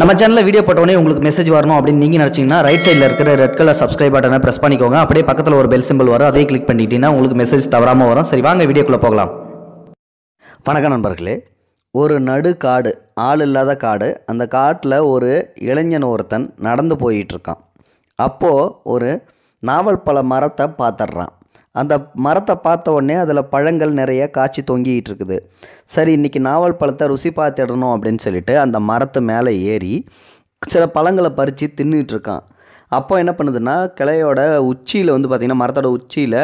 நம்ம சேனலில் வீடியோ போட்டோடனே உங்களுக்கு மெசேஜ் வரணும் அப்படின்னு நீங்கள் நினச்சிங்கன்னா ரைட் சைடில் இருக்கிற ரெட் கலர் சப்ஸ்கிரைப் பட்டனை ப்ரெஸ் பண்ணிக்கோங்க அப்படியே பக்கத்தில் ஒரு பெல் சிம்பிள் வரும் அதே கிளிக் பண்ணிட்டீங்கன்னா உங்களுக்கு மெசேஜ் தவறாமல் வரும் சரி வாங்க வீடியோக்குள்ளே போகலாம் வணக்கம் நண்பர்களே ஒரு நடு காடு ஆள் இல்லாத காடு அந்த காட்டில் ஒரு இளைஞன் ஒருத்தன் நடந்து போயிட்டுருக்கான் அப்போது ஒரு நாவல் பழ மரத்தை பார்த்துட்றான் அந்த மரத்தை பார்த்த உடனே அதில் பழங்கள் நிறைய காய்ச்சி தொங்கிக்கிட்டு இருக்குது சரி இன்றைக்கி நாவல் பழத்தை ருசி பார்த்துடணும் அப்படின்னு சொல்லிட்டு அந்த மரத்து மேலே ஏறி சில பழங்களை பறித்து தின்னுட்டு இருக்கான் அப்போ என்ன பண்ணுதுன்னா கிளையோட உச்சியில் வந்து பார்த்திங்கன்னா மரத்தோட உச்சியில்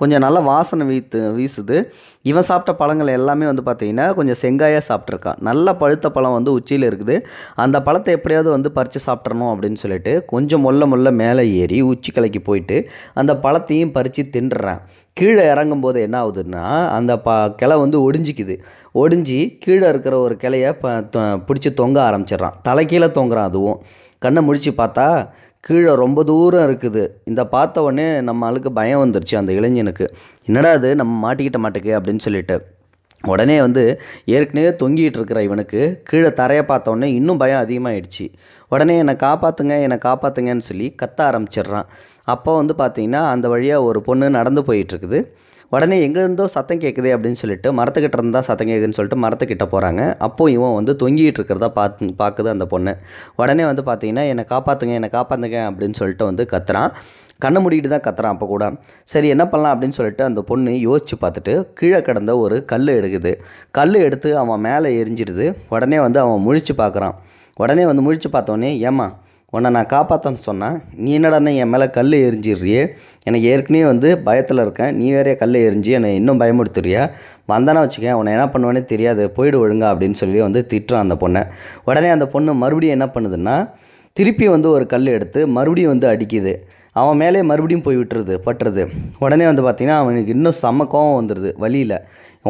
கொஞ்சம் நல்லா வாசனை வீத்து வீசுது இவன் சாப்பிட்ட பழங்கள் எல்லாமே வந்து பார்த்திங்கன்னா கொஞ்சம் செங்காயாக சாப்பிட்ருக்கான் நல்லா பழுத்த பழம் வந்து உச்சியில் இருக்குது அந்த பழத்தை எப்படியாவது வந்து பறித்து சாப்பிட்றணும் அப்படின்னு சொல்லிட்டு கொஞ்சம் மொல்ல மொல்ல மேலே ஏறி உச்சி கிளைக்கு போயிட்டு அந்த பழத்தையும் பறித்து தின்றுறான் கீழே இறங்கும் போது என்ன ஆகுதுன்னா அந்த ப கிளை வந்து ஒடிஞ்சிக்குது ஒடிஞ்சி கீழே இருக்கிற ஒரு கிளையை ப பிடிச்சி தொங்க ஆரம்பிச்சிடுறான் தலைக்கீழே தொங்குறான் அதுவும் கண்ணை முடித்து பார்த்தா கீழே ரொம்ப தூரம் இருக்குது இந்த பார்த்த உடனே நம்ம ஆளுக்கு பயம் வந்துருச்சு அந்த இளைஞனுக்கு என்னடா அது நம்ம மாட்டிக்கிட்ட மாட்டேக்கு அப்படின்னு சொல்லிட்டு உடனே வந்து ஏற்கனவே தொங்கிட்டு இருக்கிற இவனுக்கு கீழே தரையை பார்த்தோடனே இன்னும் பயம் அதிகமாகிடுச்சு உடனே என்னை காப்பாற்றுங்க என்னை காப்பாற்றுங்கன்னு சொல்லி கத்த ஆரம்பிச்சிடுறான் அப்போ வந்து பார்த்திங்கன்னா அந்த வழியாக ஒரு பொண்ணு நடந்து போயிட்டுருக்குது உடனே எங்கேருந்தோ சத்தம் கேட்குது அப்படின்னு சொல்லிட்டு மரத்துக்கிட்ட இருந்தால் சத்தம் கேட்குதுன்னு சொல்லிட்டு மரத்துக்கிட்ட போகிறாங்க அப்போது இவன் வந்து தொங்கிட்டு இருக்கிறதா பார்த்து பார்க்குது அந்த பொண்ணு உடனே வந்து பார்த்தீங்கன்னா என்னை காப்பாற்றுங்க என்னை காப்பாற்றுங்க அப்படின்னு சொல்லிட்டு வந்து கத்துறான் கண்ணை மூடிட்டு தான் கத்துறான் அப்போ கூட சரி என்ன பண்ணலாம் அப்படின்னு சொல்லிட்டு அந்த பொண்ணு யோசித்து பார்த்துட்டு கீழே கிடந்த ஒரு கல் எடுக்குது கல் எடுத்து அவன் மேலே எரிஞ்சிடுது உடனே வந்து அவன் முழிச்சு பார்க்குறான் உடனே வந்து முழிச்சு பார்த்தோன்னே ஏமா உன்னை நான் காப்பாற்றேன்னு சொன்னேன் நீ என்னடாண்ணே என் மேலே கல் எரிஞ்சிடுறியே எனக்கு ஏற்கனவே வந்து பயத்தில் இருக்கேன் நீ வேறே கல் எரிஞ்சு என்னை இன்னும் பயமுடுத்துறியா வந்தானே வச்சுக்க உன்னை என்ன பண்ணுவேனே தெரியாது போயிடு ஒழுங்கா அப்படின்னு சொல்லி வந்து திட்டுறான் அந்த பொண்ணை உடனே அந்த பொண்ணு மறுபடியும் என்ன பண்ணுதுன்னா திருப்பி வந்து ஒரு கல் எடுத்து மறுபடியும் வந்து அடிக்குது அவன் மேலே மறுபடியும் போய் விட்டுருது பட்டுறது உடனே வந்து பார்த்திங்கன்னா அவனுக்கு இன்னும் செம்ம கோவம் வந்துடுது வழியில்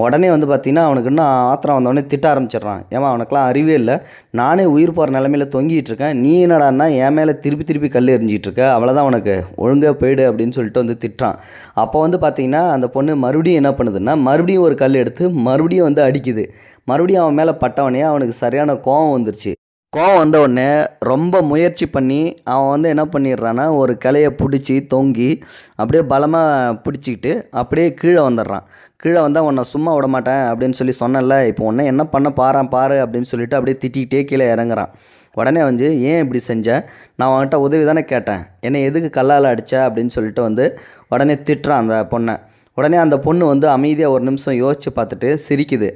உடனே வந்து பார்த்திங்கன்னா அவனுக்கு இன்னும் ஆத்திரம் வந்தவொடனே திட்ட ஆரம்பிச்சிடுறான் ஏமா அவனுக்குலாம் அறிவே இல்லை நானே உயிர் போகிற நிலமையில தொங்கிட்டு இருக்கேன் நீ என்னடான்னா என் மேலே திருப்பி திருப்பி கல் எறிஞ்சிட்டு இருக்க அவ்வளோதான் உனக்கு ஒழுங்காக போயிடு அப்படின்னு சொல்லிட்டு வந்து திட்டுறான் அப்போ வந்து பார்த்திங்கன்னா அந்த பொண்ணு மறுபடியும் என்ன பண்ணுதுன்னா மறுபடியும் ஒரு கல் எடுத்து மறுபடியும் வந்து அடிக்குது மறுபடியும் அவன் மேலே பட்டவனே அவனுக்கு சரியான கோவம் வந்துருச்சு கோவம் வந்த உடனே ரொம்ப முயற்சி பண்ணி அவன் வந்து என்ன பண்ணிடுறான்னா ஒரு கிளையை பிடிச்சி தொங்கி அப்படியே பலமாக பிடிச்சிக்கிட்டு அப்படியே கீழே வந்துடுறான் கீழே வந்தால் உன்னை சும்மா விட மாட்டேன் அப்படின்னு சொல்லி சொன்னல இப்போ உன்னை என்ன பண்ண பாறான் பாரு அப்படின்னு சொல்லிட்டு அப்படியே திட்டிகிட்டே கீழே இறங்குறான் உடனே வந்து ஏன் இப்படி செஞ்ச நான் அவன்கிட்ட உதவி தானே கேட்டேன் என்னை எதுக்கு கல்லால் அடித்த அப்படின்னு சொல்லிட்டு வந்து உடனே திட்டுறான் அந்த பொண்ணை உடனே அந்த பொண்ணு வந்து அமைதியாக ஒரு நிமிஷம் யோசித்து பார்த்துட்டு சிரிக்குது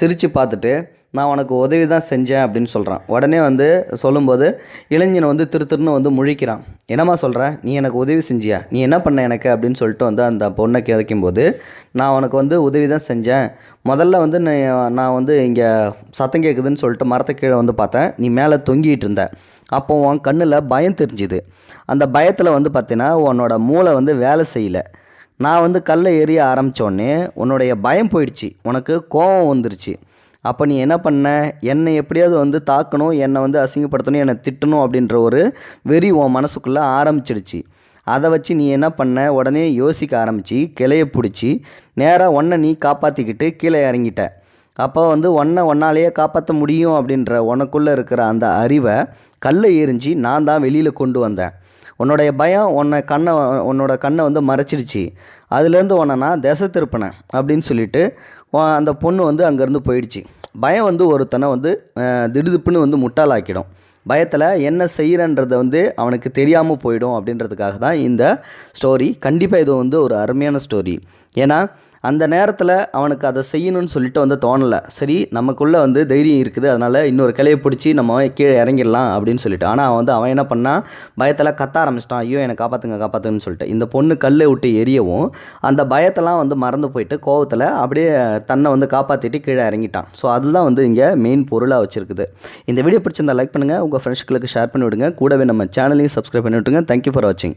சிரித்து பார்த்துட்டு நான் உனக்கு உதவி தான் செஞ்சேன் அப்படின்னு சொல்கிறான் உடனே வந்து சொல்லும்போது இளைஞன் வந்து திரு திருன்னு வந்து முழிக்கிறான் என்னம்மா சொல்கிற நீ எனக்கு உதவி செஞ்சியா நீ என்ன பண்ண எனக்கு அப்படின்னு சொல்லிட்டு வந்து அந்த பொண்ணை போது நான் உனக்கு வந்து உதவி தான் செஞ்சேன் முதல்ல வந்து நான் வந்து இங்கே சத்தம் கேட்குதுன்னு சொல்லிட்டு மரத்தை கீழே வந்து பார்த்தேன் நீ மேலே தொங்கிட்டு இருந்த அப்போ உன் கண்ணில் பயம் தெரிஞ்சுது அந்த பயத்தில் வந்து பார்த்தீங்கன்னா உன்னோட மூளை வந்து வேலை செய்யலை நான் வந்து கல்லை எரிய ஆரம்பித்தோடனே உன்னுடைய பயம் போயிடுச்சு உனக்கு கோபம் வந்துருச்சு அப்போ நீ என்ன பண்ண என்னை எப்படியாவது வந்து தாக்கணும் என்னை வந்து அசிங்கப்படுத்தணும் என்னை திட்டணும் அப்படின்ற ஒரு வெறி உன் மனசுக்குள்ளே ஆரம்பிச்சிடுச்சு அதை வச்சு நீ என்ன பண்ண உடனே யோசிக்க ஆரம்பித்து கிளைய பிடிச்சி நேராக ஒன்றை நீ காப்பாற்றிக்கிட்டு கீழே இறங்கிட்ட அப்போ வந்து ஒன்றை ஒன்னாலேயே காப்பாற்ற முடியும் அப்படின்ற உனக்குள்ளே இருக்கிற அந்த அறிவை கல்லை எரிஞ்சு நான் தான் வெளியில் கொண்டு வந்தேன் உன்னுடைய பயம் உன்னை கண்ணை உன்னோட கண்ணை வந்து மறைச்சிடுச்சு அதுலேருந்து உன்னை நான் திசை திருப்பினேன் அப்படின்னு சொல்லிட்டு அந்த பொண்ணு வந்து அங்கேருந்து போயிடுச்சு பயம் வந்து ஒருத்தனை வந்து திடுதுப்புன்னு வந்து முட்டாளாக்கிடும் பயத்தில் என்ன செய்கிறன்றதை வந்து அவனுக்கு தெரியாமல் போயிடும் அப்படின்றதுக்காக தான் இந்த ஸ்டோரி கண்டிப்பாக இது வந்து ஒரு அருமையான ஸ்டோரி ஏன்னா அந்த நேரத்தில் அவனுக்கு அதை செய்யணும்னு சொல்லிட்டு வந்து தோணலை சரி நமக்குள்ளே வந்து தைரியம் இருக்குது அதனால் இன்னொரு கிளையை பிடிச்சி நம்ம கீழே இறங்கிடலாம் அப்படின்னு சொல்லிட்டு ஆனால் அவன் வந்து அவன் என்ன பண்ணான் பயத்தில் கத்த ஆரம்பிச்சிட்டான் ஐயோ என்னை காப்பாற்றுங்க காப்பாற்றுங்கன்னு சொல்லிட்டு இந்த பொண்ணு கல்லை விட்டு எரியவும் அந்த பயத்தெல்லாம் வந்து மறந்து போயிட்டு கோவத்தில் அப்படியே தன்னை வந்து காப்பாற்றிட்டு கீழே இறங்கிட்டான் ஸோ அதுதான் வந்து இங்கே மெயின் பொருளாக வச்சுருக்குது இந்த வீடியோ பிடிச்சிருந்தால் லைக் பண்ணுங்கள் உங்கள் ஃப்ரெண்ட்ஸ்களுக்கு ஷேர் பண்ணிவிடுங்க கூடவே நம்ம சேனலையும் சப்ஸ்கிரைப் பண்ணிவிட்டுருங்க தேங்க்யூ ஃபார் வாட்சிங்